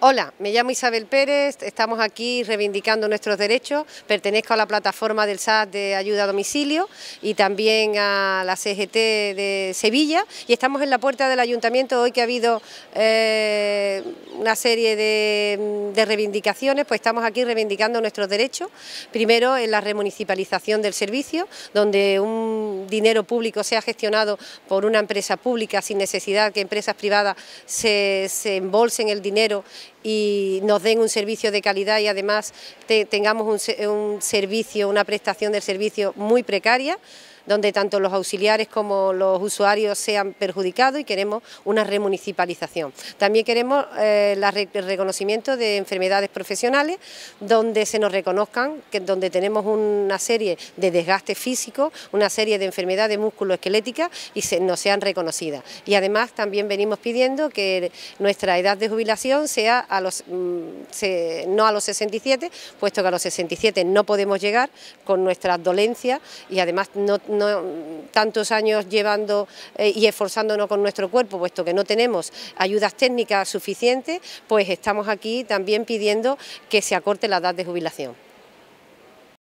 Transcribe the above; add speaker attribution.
Speaker 1: Hola, me llamo Isabel Pérez, estamos aquí reivindicando nuestros derechos, pertenezco a la plataforma del SAT de ayuda a domicilio y también a la CGT de Sevilla y estamos en la puerta del ayuntamiento hoy que ha habido eh, una serie de, reivindicaciones, pues estamos aquí reivindicando nuestros derechos, primero en la remunicipalización del servicio, donde un dinero público sea gestionado por una empresa pública sin necesidad que empresas privadas se, se embolsen el dinero y nos den un servicio de calidad y además tengamos un, un servicio, una prestación del servicio muy precaria donde tanto los auxiliares como los usuarios sean perjudicados y queremos una remunicipalización. También queremos eh, el reconocimiento de enfermedades profesionales, donde se nos reconozcan, que, donde tenemos una serie de desgastes físicos, una serie de enfermedades musculoesqueléticas y se, nos sean reconocidas. Y además también venimos pidiendo que nuestra edad de jubilación sea a los, mm, no a los 67, puesto que a los 67 no podemos llegar con nuestras dolencias y además no no, tantos años llevando eh, y esforzándonos con nuestro cuerpo, puesto que no tenemos ayudas técnicas suficientes, pues estamos aquí también pidiendo que se acorte la edad de jubilación.